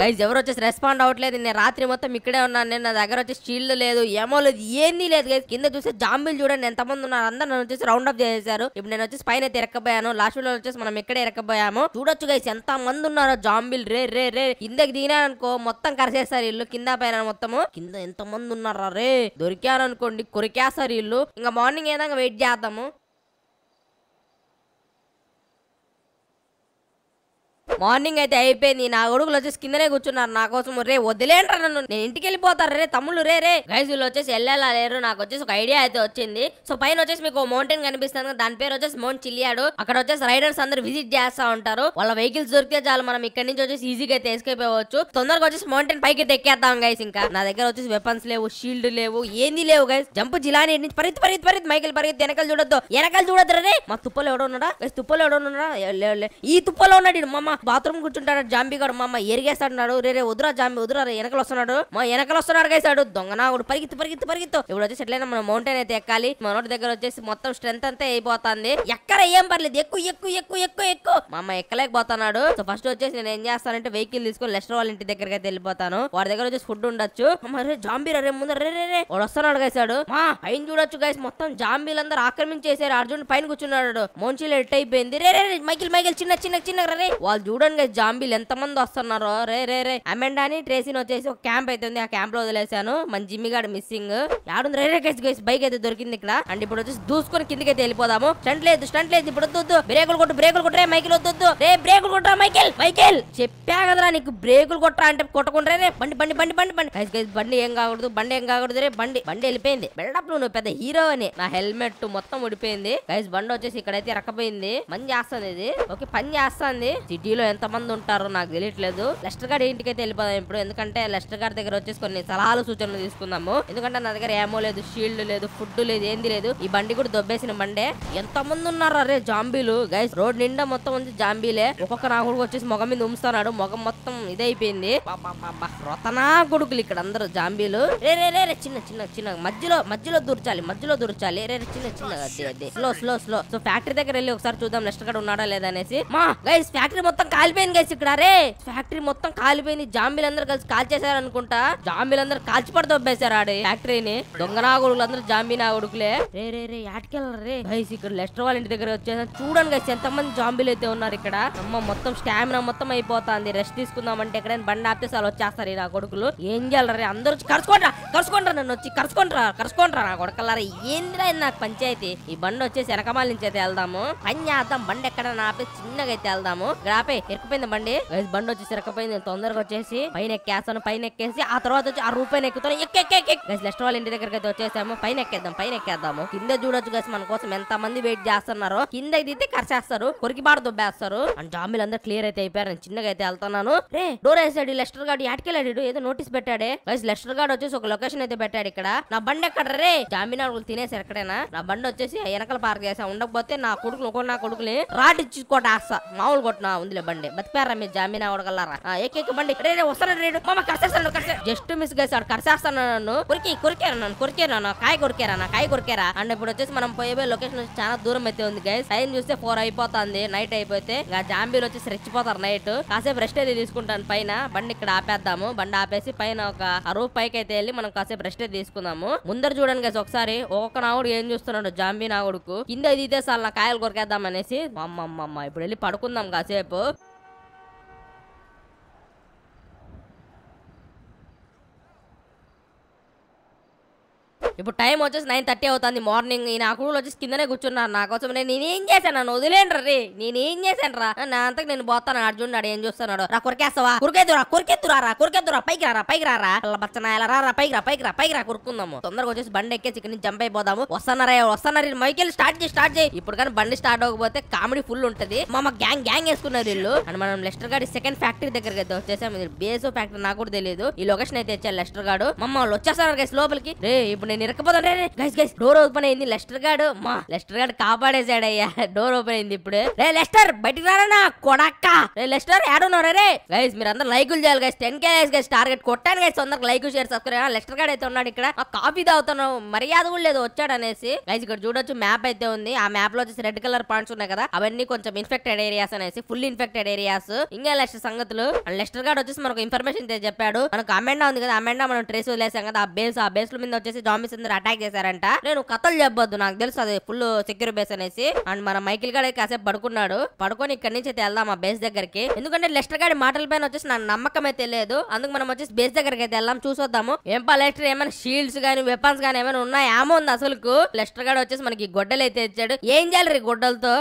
guys ఎవరు వచ్చేసి respond అవ్వట్లేదు నేను రాత్రి మొత్తం ఇక్కడే ఉన్నాను నేను నా దగ్గర వచ్చేసి షీల్డ్ లేదు ఏమో లేదు ఏంది లేదు గైజ్ కింద చూస్తే జాంబీలు చూడండి ఎంతమంది ఉన్నారు అందరూ నన్ను వచ్చేసి రౌండ్ అప్ చేశారు ఇప్పుడు నేను వచ్చేసి పైన ఎరకపోయాను లాస్ట్ లో వచ్చేసి మనం ఇక్కడే ఎరకపోయాము చూడొచ్చు గైస్ ఎంత మంది ఉన్నారో జాంబీలు రే రే రే కిందకి దిగినారనుకో మొత్తం కరిసేస్తారు ఇల్లు కింద పైన మొత్తము కింద ఎంత మంది ఉన్నారా రే అనుకోండి కొరికేస్తారు ఇల్లు ఇంకా మార్నింగ్ ఏదైనా వెయిట్ చేద్దాము మార్నింగ్ అయితే అయిపోయింది నా కొడుకులు వచ్చేసి కిందనే కూర్చున్నారు నా కోసం రే వదిలేంట్రా నన్ను నేను ఇంటికి వెళ్ళిపోతారు రే తమ్ముళ్ళు రే రే గైజ్ వీళ్ళు వచ్చేసి వెళ్ళేలా లేరు నాకు వచ్చేసి ఒక ఐడియా అయితే వచ్చింది సో పైన వచ్చేసి మీకు మౌంటైన్ కనిపిస్తుంది దాని పేరు వచ్చేసి మౌంట్ చిల్లియాడు అక్కడ వచ్చేసి రైడర్స్ అందరు విజిట్ చేస్తా ఉంటారు వాళ్ళ వెహికల్స్ దొరికితే చాలు మనం ఇక్కడ నుంచి వచ్చేసి ఈజీగా అయితే ఎస్కేప్ తొందరగా వచ్చేసి మౌంటైన్ పైకి ఎక్కేద్దాం గైస్ ఇంకా నా దగ్గర వచ్చేసి వెపన్స్ లేవు షీల్డ్ లేవు ఏంది లేవు గైస్ జంప్ జిలాని నుంచి పరిత్ పరిత్ పరిత్ మైకిల్ పరిగెత్తి వెనకలు చూడొద్దు వెనకాల చూడద్దు రే మా తుప్పలు ఎవడో ఉన్నాడా తుప్పలు తుప్పలో ఎవడో ఉన్నాడా ఈ తుప్పలో ఉన్నాడు మమ్మ బాత్రూమ్ కూర్చుంటాడు గారు మా అమ్మ ఎరిగేస్తాడు రేరే వదురా జాంబీ వదురా రే వెనకలు వస్తున్నాడు మా వెనకలు వస్తున్నాడు గేసాడు దొంగనాగుడు పరిగెత్తు పరిగెత్తు పరిగెత్తు ఇప్పుడు వచ్చేసి ఎట్లయినా మన మౌంటైన్ అయితే ఎక్కాలి మన నోటి దగ్గర వచ్చేసి మొత్తం స్ట్రెంత్ అంతా అయిపోతుంది ఎక్కడ ఏం పర్లేదు ఎక్కువ ఎక్కువ ఎక్కువ ఎక్కువ ఎక్కువ మా అమ్మ ఎక్కలేకపోతున్నాడు సో ఫస్ట్ వచ్చేసి నేను ఏం చేస్తానంటే వెహికల్ తీసుకొని లెస్టర్ వాళ్ళ ఇంటి దగ్గర అయితే వెళ్ళిపోతాను వాడి దగ్గర వచ్చేసి ఫుడ్ ఉండొచ్చు మరి జాంబీ రే ముందు రే రే రే వాడు వస్తున్నాడు గేసాడు మా పైన చూడొచ్చు గైస్ మొత్తం జాంబీలందరూ ఆక్రమించేసారు అర్జున్ పైన కూర్చున్నాడు మోన్షిల్ ఎట్ అయిపోయింది రే రే మైకిల్ మైకిల్ చిన్న చిన్న చిన్న రే వాళ్ళు చూడండి గైస్ జాంబీలు ఎంతమంది వస్తున్నారో రే రే రే అని ట్రేసిన్ వచ్చేసి ఒక క్యాంప్ అయితే ఉంది ఆ క్యాంప్ లో వదిలేసాను మన జిమ్మిగాడు మిస్సింగ్ యాడుంది రే రే గైస్ గైస్ బైక్ అయితే దొరికింది ఇక్కడ అండ్ ఇప్పుడు వచ్చేసి దూసుకొని కిందకి అయితే వెళ్ళిపోదాము స్టంట్ లేదు స్టంట్ లేదు ఇప్పుడు వద్దు బ్రేకులు కొట్టు బ్రేకులు కొట్టరే మైకిల్ వద్దు రే బ్రేకులు కొట్టరా మైకిల్ మైకిల్ చెప్పా కదరా నీకు బ్రేకులు కొట్టరా అంటే కొట్టకుండా రే బండి బండి బండి బండి బండి గైస్ గైస్ బండి ఏం కాకూడదు బండి ఏం కాకూడదు రే బండి బండి వెళ్ళిపోయింది బిల్డప్ నువ్వు పెద్ద హీరో అని నా హెల్మెట్ మొత్తం ఉడిపోయింది గైస్ బండి వచ్చేసి ఇక్కడైతే రకపోయింది మంచి చేస్తుంది ఇది ఓకే పని చేస్తుంది సిటీలో ఎంత మంది ఉంటారో నాకు తెలియట్లేదు లెస్టర్ గారి ఇంటికైతే వెళ్ళిపోదాం ఇప్పుడు ఎందుకంటే లెస్టర్ గారి దగ్గర వచ్చేసి కొన్ని సలహాలు సూచనలు తీసుకుందాము ఎందుకంటే నా దగ్గర ఏమో లేదు షీల్డ్ లేదు ఫుడ్ లేదు ఏంది లేదు ఈ బండి కూడా దొబ్బేసిన బండే మంది ఉన్నారు అరే జాంబీలు గైస్ రోడ్ నిండా మొత్తం ఉంది జాంబీలే ఒక్కొక్క నా కొడుకు వచ్చేసి మొగం మీద ఉంచుతున్నాడు మొగం మొత్తం ఇదైపోయింది రతనా కొడుకులు ఇక్కడ అందరు జాంబీలు రేరే చిన్న చిన్న చిన్న మధ్యలో మధ్యలో దూర్చాలి మధ్యలో దూర్చాలి రే చిన్న చిన్న slow slow slow so factory దగ్గర వెళ్ళి ఒకసారి చూద్దాం నెక్స్ట్ కాడ ఉన్నాడా లేదా అనేసి మా గైస్ ఫ్యాక్టరీ మొత్తం కాలిపోయింది గైస్ ఇక్కడ రే ఫ్యాక్టరీ మొత్తం కాలిపోయింది జాంబీలందరూ కలిసి కాల్చేశారు అనుకుంటా జాంబీలందరూ కాల్చిపడి దొబ్బేశారు ఆడి ఫ్యాక్టరీని దొంగ నాగుడుకులు అందరూ జాంబీ నాగుడుకులే రే రే రే యాటికెళ్ళరు రే గైస్ ఇక్కడ లెస్టర్ వాళ్ళ ఇంటి దగ్గర వచ్చేసాం చూడండి గైస్ ఎంత మంది జాంబీలు అయితే ఉన్నారు ఇక్కడ అమ్మ మొత్తం స్టామినా మొత్తం అయిపోతుంది రెస్ట్ తీసుకుందాం అంటే ఎక్కడైనా బండి ఆపితే చాలా వచ్చేస్తారు నా కొడుకులు ఏం చేయాలరే అందరూ వచ్చి కరుచుకుంటారా కరుచుకుంటారా నన్ను వచ్చి కరుచుకుంటారా కరుచుకుంటారా నా కొడుకల్లారా ఏందిరా నాకు పంచాయతీ ఈ బండి వచ్చేసి వెనకమాల నుంచి అయితే వెళ్దాము పని చేద్దాం బండి ఎక్కడ నాపే చిన్నగా అయితే వెళ్దాము ఇక్కడ ఆపే ఇరుకుపోయింది బండి బండి వచ్చేసి ఇరకపోయింది తొందరగా వచ్చేసి పైన ఎక్కేస్తాను పైన ఎక్కేసి ఆ తర్వాత వచ్చి ఆ రూపాయి ఎక్కుతాను ఎక్కెక్కెక్కెస్ నెక్స్ట్ వాళ్ళ ఇంటి దగ్గరకి అయితే వచ్చేసాము పైన ఎక్కేద్దాం పైన ఎక్కేద్దాము కింద చూడొచ్చు కదా మన కోసం ఎంత మంది వెయిట్ చేస్తున్నారు కింద దిగితే కరిచేస్తారు కొరికిబాడ దుబ్బేస్తారు అండ్ జామీలు అందరూ క్లియర్ అయితే అయిపోయారు నేను చిన్నగా అయితే వెళ్తున్నాను రే డోర్ వేసాడు లెస్టర్ గాడు యాటికెళ్ళాడు ఏదో నోటీస్ పెట్టాడే గైస్ లెస్టర్ గార్డ్ వచ్చేసి ఒక లొకేషన్ అయితే పెట్టాడు ఇక్కడ నా బండి ఎక్కడ రే జామీన తినేసి ఎక్కడైనా నా బండి వచ్చేసి వెనకల పార్క్ చేసా ఉండకపోతే నా కొడుకులు నా కొడుకుని ఇచ్చి కొట్టేస్తా మామూలు కొట్టినా ఉందిలే బండి బతిపారా మీరు జామీన్ అవడగలరా ఏకేక బండి రే రే వస్తాను రేడు మామ కరిసేస్తాను కరిసే జస్ట్ మిస్ గైస్ ఆడు కరిసేస్తాను నన్ను కురికి కురికేరా నన్ను కొరికేరా నా కాయ కొరికేరా నా కాయ కొరికేరా అండ్ ఇప్పుడు వచ్చేసి మనం పోయే లొకేషన్ చాలా దూరం అయితే ఉంది గైస్ టైం చూస్తే ఫోర్ అయిపోతుంది నైట్ అయిపోతే ఇంకా జాంబీలు వచ్చేసి రెచ్చిపోతారు నైట్ కాసేపు రెస్ట్ అయితే తీసుకుంటాను పైన బండి ఇక్కడ ఆపేద్దాము బండి ఆపేసి పైన ఒక రూఫ్ పైకి అయితే వెళ్ళి మనం కాసేపు రెస్ట్ అయితే తీసుకుందాము ముందర చూడండి గైస్ ఒకసారి ఒక నాగుడు ఏం చూస్తున్నాడు జాంబీ నావుడుకు కింద ఇది సార్ నా కాయలు కొరికేద్దాం అనేసి అమ్మమ్మమ్మ ఇప్పుడు వెళ్ళి పడుకుందాం కాసేపు ఇప్పుడు టైం వచ్చేసి నైన్ థర్టీ అవుతుంది మార్నింగ్ ఈయన అకుడులు వచ్చేసి కిందనే కూర్చున్నారు నా కోసం నేను నేనేం చేశాను నన్ను వదిలేండి రే నేనేం చేశాను రా నా అంతకు నేను పోతాను అర్జున్నాడు ఏం చూస్తున్నాడు రా కొరికేస్తావా కురికేద్దురా కురికెత్తురా రా కురికెత్తురా పైకి రా పైకి రారా బచ్చన ఎలా రా పైకి రా పైకి రా పైకి రా కురుకుందాము తొందరగా వచ్చేసి బండి ఎక్కేసి ఇక్కడి నుంచి జంప్ అయిపోదాము వస్తున్నారా వస్తున్నారు మైకెళ్ళి స్టార్ట్ చేయి స్టార్ట్ చేయి ఇప్పుడు కానీ బండి స్టార్ట్ అవ్వకపోతే కామెడీ ఫుల్ ఉంటది మా గ్యాంగ్ గ్యాంగ్ వేసుకున్నారు వీళ్ళు అని మనం లెస్టర్ గాడి సెకండ్ ఫ్యాక్టరీ దగ్గరకి అయితే వచ్చేసాము బేస్ ఫ్యాక్టరీ నాకు కూడా తెలియదు ఈ లొకేషన్ అయితే ఇచ్చారు లెస్టర్ గాడు మమ్మల్ని వాళ్ళు లోపలికి రే ఇప్పుడు నేను ఇరకపోతాం గైస్ గైస్ డోర్ ఓపెన్ అయింది లెస్టర్ గాడు మా లెస్టర్ గాడు అయ్యా డోర్ ఓపెన్ అయింది ఇప్పుడు రే లెస్టర్ బయటికి రారా కొడక్క రే లెస్టర్ ఏడున్నారు రే గైస్ మీరు అందరు లైకులు చేయాలి guys ten K guys target కొట్టాను గైస్ అందరికి like share subscribe Lester guard అయితే ఉన్నాడు ఇక్కడ కాఫీ తాగుతున్నాం మర్యాద కూడా లేదు వచ్చాడు అనేసి గైస్ ఇక్కడ చూడొచ్చు మ్యాప్ అయితే ఉంది ఆ మ్యాప్ లో వచ్చేసి రెడ్ కలర్ పాయింట్స్ ఉన్నాయి కదా అవన్నీ కొంచెం ఇన్ఫెక్టెడ్ ఏరియాస్ అనేసి ఫుల్ ఇన్ఫెక్టెడ్ ఏరియాస్ ఇంకా లెస్టర్ సంగతులు లెస్టర్ గార్డ్ వచ్చేసి మనకు ఇన్ఫర్మేషన్ చెప్పాడు మనకు అమెండా ఉంది కదా అమెండా మనం ట్రేస్ వదిలేసాం కదా ఆ బేస్ ఆ బేస్ మీద వచ్చేసి జాంబీస్ సుందర్ అటాక్ చేశారంట నేను కథలు చెప్పొద్దు నాకు తెలుసు అది ఫుల్ సెక్యూర్ బేస్ అనేసి అండ్ మన మైకిల్ గాడే కాసేపు పడుకున్నాడు పడుకొని ఇక్కడ నుంచి అయితే వెళ్దాం ఆ బేస్ దగ్గరికి ఎందుకంటే లెస్టర్ గాడి మాటల పైన వచ్చేసి నా నమ్మకం అయితే లేదు అందుకు మనం వచ్చేసి బేస్ దగ్గరికి అయితే వెళ్దాం చూసొద్దాము ఏం పా లెస్టర్ ఏమైనా షీల్డ్స్ గానీ వెపన్స్ గానీ ఏమైనా ఉన్నాయా ఏమో ఉంది అసలు లెస్టర్ గాడు వచ్చేసి మనకి గొడ్డలు అయితే ఇచ్చాడు ఏం చేయాలి రీ గొడ్డలతో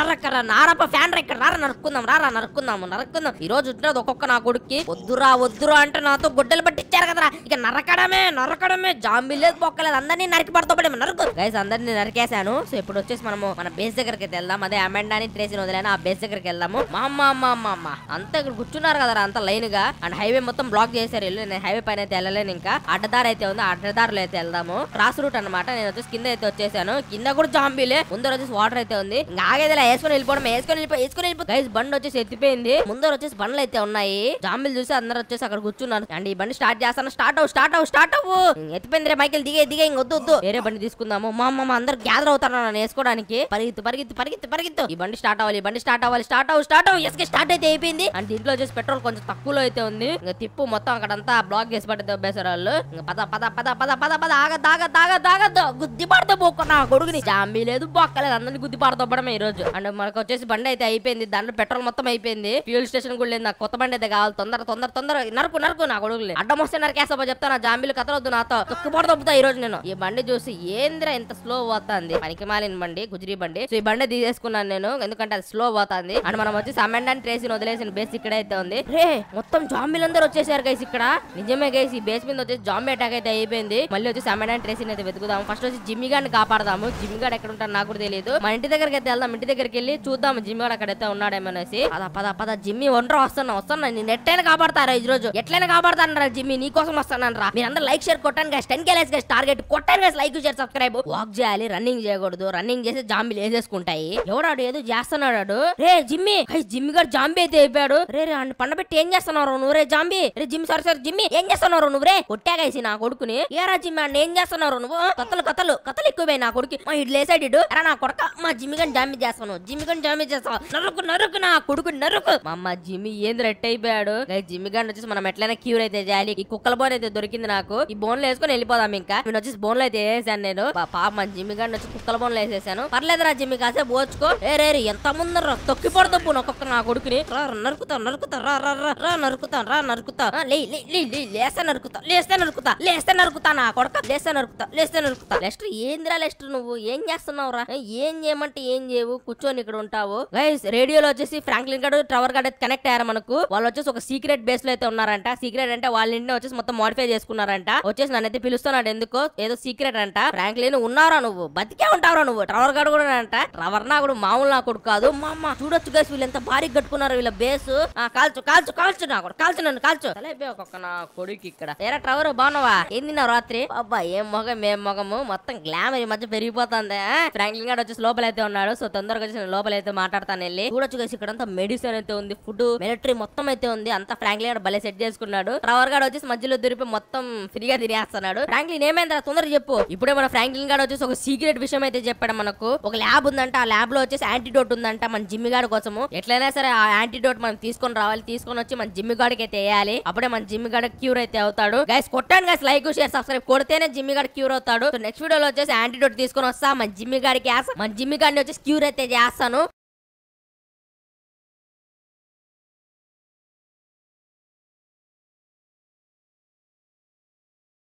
నరకరా నారప్ప ఫ్యాన్ ఇక్కడ రారా నరుక్కుందాం రారా నరుక్కుందాము నరుక్కుందాం ఈ రోజు ఉంటున్నది ఒక్కొక్క నా కొడుక్కి వద్దురా వద్దురా అంటే నాతో గొడ్డలు పట్టించారు కదరా ఇక నరకడమే నరకడమే జాంబీ లేదు అక్కర్లేదు అందరినీ నరికి పడతాపడే నరుకు గైస్ అందరినీ నరికేశాను సో ఇప్పుడు వచ్చేసి మనము మన బేస్ దగ్గరికి అయితే వెళ్దాం అదే అమెండాని ట్రేసిని వదిలేను ఆ బేస్ దగ్గరికి వెళ్దాము మా అమ్మ అమ్మ అమ్మ అమ్మ అంతా ఇక్కడ కూర్చున్నారు కదా అంత లైన్ గా అండ్ హైవే మొత్తం బ్లాక్ చేశారు వెళ్ళి నేను హైవే పైన అయితే వెళ్ళలేను ఇంకా అడ్డదార్ అయితే ఉంది అడ్డదారులు అయితే వెళ్దాము క్రాస్ రూట్ అనమాట నేను వచ్చేసి కింద అయితే వచ్చేసాను కింద కూడా జాంబీలే ముందర వచ్చేసి వాటర్ అయితే ఉంది ఇంకా ఆగేదిలా వేసుకొని వెళ్ళిపోవడం వేసుకొని వెళ్ళిపో వేసుకొని వెళ్ళిపో గైస్ బండ్ వచ్చేసి ఎత్తిపోయింది ముందర వచ్చేసి బండ్లు అయితే ఉన్నాయి జాంబీలు చూసి అందరు వచ్చేసి అక్కడ కూర్చున్నారు అండ్ ఈ బండి స్టార్ట్ చేస్తాను స్టార్ట్ అవ్వు స్టార్ట్ అవ్వు స్టార్ట్ అవ్వు ఎత్తిపోయింది రే మైకిల్ దిగి దిగే దిగే ఇంకొద్దు వద్దు వేరే బండి తీసుకుందాము మా అమ్మ అందరు గ్యాదర్ అవుతారు నన్ను వేసుకోవడానికి పరిగెత్తు పరిగెత్తు పరిగెత్తు పరిగెత్తు ఈ బండి స్టార్ట్ అవ్వాలి బండి స్టార్ట్ అవ్వాలి స్టార్ట్ అవ్వు స్టార్ట్ అవ్వు ఎస్కే స్టార్ట్ అయితే అయిపోయింది అండ్ దీంట్లో చూసి పెట్రోల్ కొంచెం తక్కువలో అయితే ఉంది ఇంకా తిప్పు మొత్తం అక్కడంతా బ్లాక్ చేసి పడితే బేసారు వాళ్ళు పద పద పద పద పద పద ఆగద్దు ఆగద్దు ఆగద్దు ఆగద్దు గుద్ది పడతా పోకున్నా కొడుకుని జాంబీ లేదు బొక్కలేదు అందరినీ గుద్ది పడతాపడమే ఈ రోజు అండ్ మనకు వచ్చేసి బండి అయితే అయిపోయింది దాంట్లో పెట్రోల్ మొత్తం అయిపోయింది ఫ్యూల్ స్టేషన్ కూడా లేదు నాకు కొత్త బండి అయితే కావాలి తొందర తొందర తొందర నరుకు నరుకు నా కొడుకులే అడ్డం వస్తే నరకేస్తామో చెప్తా నా జాంబీలు కథలొద్దు నాతో తొక్కు పడతా ఈ రోజు నేను ఈ బండి చూసి ఏంద్ర ఎంత స్లో పోతుంది పనికి మాలిన బండి గుజరీ బండి సో ఈ బండి తీసేసుకున్నాను నేను ఎందుకంటే అది స్లో పోతుంది అండ్ మనం వచ్చి సమండ్ అండ్ ట్రేసిన్ వదిలేసిన బేస్ ఇక్కడైతే ఉంది రే మొత్తం జాంబీలందరూ వచ్చేసారు గైస్ ఇక్కడ నిజమే గైస్ ఈ బేస్ మీద వచ్చేసి జాంబీ అటాక్ అయితే అయిపోయింది మళ్ళీ వచ్చి సమండ్ అండ్ ట్రేసిన్ అయితే వెతుకుదాం ఫస్ట్ వచ్చి జిమ్మి గారిని కాపాడదాము జిమ్ గారు ఎక్కడ ఉంటాను నాకు కూడా తెలియదు మన ఇంటి దగ్గరికి అయితే వెళ్దాం ఇంటి దగ్గరికి వెళ్ళి చూద్దాం జిమ్మి గారు అక్కడైతే అనేసి పద పద పద జిమ్మి ఒంటరి వస్తున్నా వస్తున్నా నేను ఎట్లయినా కాపాడతారా ఈ రోజు ఎట్లయినా కాపాడతానరా జిమ్మి నీ కోసం వస్తానరా మీరందరూ లైక్ షేర్ కొట్టాను guys ten K likes target కొట్టారు కదా లైక్ చేసి సబ్స్క్రైబ్ వాక్ చేయాలి రన్నింగ్ చేయకూడదు రన్నింగ్ చేసి జాంబీలు వేసేసుకుంటాయి ఎవడాడు ఏదో చేస్తున్నాడు రే జిమ్మి జిమ్మి గారు జాంబీ అయితే అయిపోయాడు రే రే పెట్టి ఏం చేస్తున్నారు నువ్వు రే జాంబీ రే జిమ్ సారీ సార్ జిమ్మి ఏం చేస్తున్నారు నువ్వు రే కొట్టాగేసి నా కొడుకుని ఏరా జిమ్ అండి ఏం చేస్తున్నారు నువ్వు కథలు కథలు కథలు ఎక్కువైనా నా కొడుకు మా ఇడ్లు వేసాడు అరే నా కొడక మా జిమ్మి గారిని జాంబీ చేస్తాను జిమ్మి గారిని జాంబీ చేస్తాను నరుకు నరుకు నా కొడుకు నరుకు మా అమ్మ జిమ్మి ఏంది రెట్ అయిపోయాడు జిమ్మి గారిని వచ్చేసి మనం ఎట్లయినా క్యూర్ అయితే చేయాలి ఈ కుక్కల బోన్ అయితే దొరికింది నాకు ఈ బోన్లు వేసుకొని వెళ్ళిపోదాం ఇంకా వీడు వచ్చి బోన్లు అయితే వేసాను నేను పాప జిమ్మి గారిని వచ్చి కుక్కల బోన్లు వేసేసాను పర్లేదురా జిమ్మి కాసే పోచుకో ఏ ఎంత ముందర తొక్కి పడదబ్బు ఒక్కొక్క నా కొడుకుని రా నరుకుతా నరుకుతా రా రా రా నరుకుతా రా నరుకుతా లే లే లే లే లేస్తే నరుకుతా లేస్తే నరుకుతా లేస్తే నరుకుతా నా కొడక లేస్తే నరుకుతా లేస్తే నరుకుతా లెస్టర్ ఏందిరా లెస్టర్ నువ్వు ఏం చేస్తున్నావు రా ఏం చేయమంటే ఏం చేయవు కూర్చొని ఇక్కడ ఉంటావు గైస్ రేడియోలో వచ్చేసి ఫ్రాంక్లిన్ గడ్ ట్రవర్ గడ్ కనెక్ట్ అయ్యారు మనకు వాళ్ళు వచ్చేసి ఒక సీక్రెట్ బేస్ లో అయితే ఉన్నారంట సీక్రెట్ అంటే వాళ్ళ ఇంటి వచ్చేసి మొత్తం మోడిఫై చేసుకున్నారంట వచ్చేసి నన్నైతే పిలుస్తున్నాడు ఎందుకు నీకు ఏదో సీక్రెట్ అంట ఫ్రాంక్లిన్ ఉన్నారా నువ్వు బతికే ఉంటావురా నువ్వు ట్రవర్ గడు కూడా అంట ట్రవర్ నా కూడా మామూలు నా కొడుకు కాదు మా అమ్మ చూడొచ్చు గేసి వీళ్ళు ఎంత భారీ కట్టుకున్నారు వీళ్ళ బేస్ కాల్చు కాల్చు కాల్చు నా కూడా కాల్చు నన్ను కాల్చు ఒక్కొక్క నా కొడుకు ఇక్కడ ఏరా ట్రవర్ బాగున్నావా ఏంది నా రాత్రి అబ్బా ఏం మొగం ఏం మొగము మొత్తం గ్లామర్ ఈ మధ్య పెరిగిపోతుంది ఫ్రాంక్లిన్ గారు వచ్చేసి లోపలైతే ఉన్నాడు సో తొందరగా వచ్చి లోపలైతే మాట్లాడతాను వెళ్ళి చూడొచ్చు గేసి ఇక్కడ అంతా మెడిసిన్ అయితే ఉంది ఫుడ్ మిలిటరీ మొత్తం అయితే ఉంది అంతా ఫ్రాంక్లిన్ గారు భలే సెట్ చేసుకున్నాడు ట్రవర్ గారు వచ్చేసి మధ్యలో దొరికి మొత్తం ఫ్రీగా తినేస్తున్నాడు ఫ్రాంక్లిన్ ఏమైంది ఏంటంటే తొందర చెప్పు ఇప్పుడే మన ఫ్రాంక్లిన్ గారు వచ్చేసి ఒక సీక్రెట్ విషయం అయితే చెప్పాడు మనకు ఒక ల్యాబ్ ఉందంట ఆ ల్యాబ్ లో వచ్చేసి యాంటీడోట్ ఉందంట మన జిమ్మి గారి కోసము ఎట్లయినా సరే ఆ యాంటీడోట్ మనం తీసుకొని రావాలి తీసుకొని వచ్చి మన జిమ్మి గాడికి అయితే వేయాలి అప్పుడే మన జిమ్మి గాడ క్యూర్ అయితే అవుతాడు గైస్ కొట్టాను గైస్ లైక్ షేర్ సబ్స్క్రైబ్ కొడితేనే జిమ్మి గాడు క్యూర్ అవుతాడు సో నెక్స్ట్ వీడియోలో వచ్చేసి యాంటీడోట్ తీసుకొని వస్తా మన జిమ్మి గారికి వేస్తా మన జిమ్మి గారిని వచ్చేసి క్యూర్ అయితే చేస్తాను